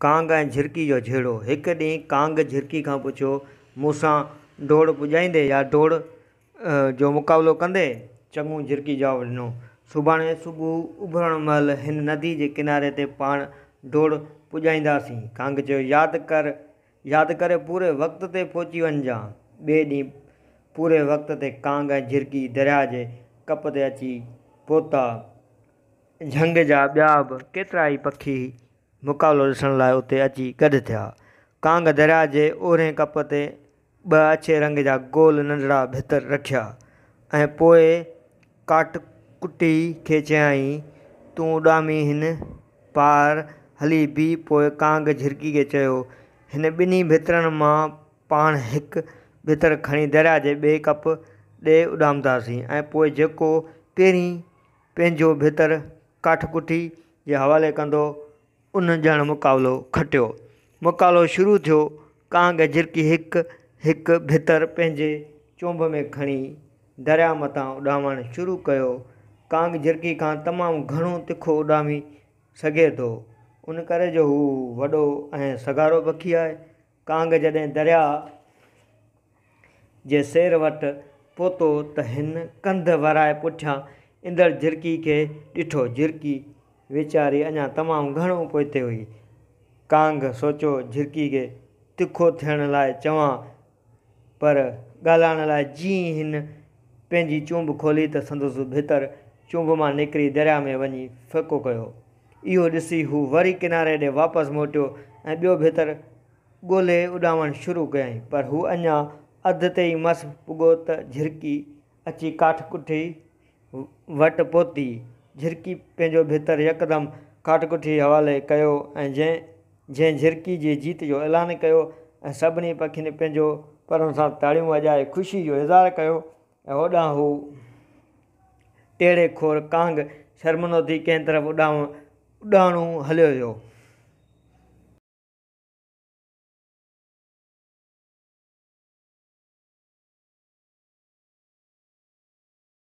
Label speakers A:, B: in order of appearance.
A: Kong ऐं झिरकी जो झेड़ो एक ॾींहुं कांग झिरकी खां पुछियो मूंसां डोड़ पुॼाईंदे या डोड़ जो मुकाबलो कंदे चङू झिरकी जवाबु ॾिनो सुबह सुबुह उभरण महिल हिन नदी के किनारे ते पाण डोड़ पुॼाईंदासीं कांग चयो कर याद करे पूरे वक़्त ते पहुची वञिजांइ ॿिए ॾींहुं पूरे वक़्त ते कांग ऐं झिरकी दरिया के कप ते अची पहुता झंग जा ॿिया बि पखी मुक़ाबिलो ॾिसण लाइ उते अची गॾु थिया कांग दरिया जे ओढ़े कप ते ॿ अछे रंग जा गोल नंढड़ा भितर रखिया ऐं पोइ काठ कुटी खे चयाईं तूं उॾामी हिन पार हली बि पोइ कांग झिरकी खे चयो हिन ॿिन्ही भितरनि मां पाण हिकु भितर खणी दरिया जे ॿिए कप ॾे उॾामंदासीं ऐं पोइ जेको पहिरीं पंहिंजो भितर काठ जे हवाले कंदो उन ॼण मुक़ाबिलो खटियो मुक़ाबिलो शुरू थो कांग झिरकी हिकु हिकु भितर पेंे चोंभ में खी दरिया मत उॾामणु शुरू कयो कांग झिरकी खां तमामु घणो तिखो उॾामी सघे थो उन करे जो हू वॾो ऐं सगारो पखी है कांग जॾहिं दरिया जे सेर वटि पहुतो त हिन कंध वराए पुठियां ईंदड़ झिरकी के डिठो झिरकी वेचारी अञा तमामु घणो पोइते हुई कांग सोचो झिरकी के तिखो थियण लाइ चवां पर ॻाल्हाइण लाइ जीअं हिन पंहिंजी चुंब खोली त संदसि भितर चुंभ मां निकिरी दरिया में वञी फ़ेको कयो इहो ॾिसी हू वरी किनारे ॾे वापसि मोटियो ऐं ॿियो भितर ॻोल्हे उॾामणु शुरू कयईं पर हू अञा अधु ते ई मस पुॻो त झिरकी अची काठ कुठी वटि पहुती झिरकी पंहिंजो भितर यकदमि काटकुठी हवाले कयो ऐं जंहिं जंहिं झिरकी जी जीत जो ऐलान कयो ऐं सभिनी पखियुनि पंहिंजो परण सां ताड़ियूं वॼाए ख़ुशी जो इज़ार कयो ऐं होॾां हू टेड़े खोर कांग शर्मनो थी कंहिं तरफ़ उॾाम उॾाणूं हलियो वियो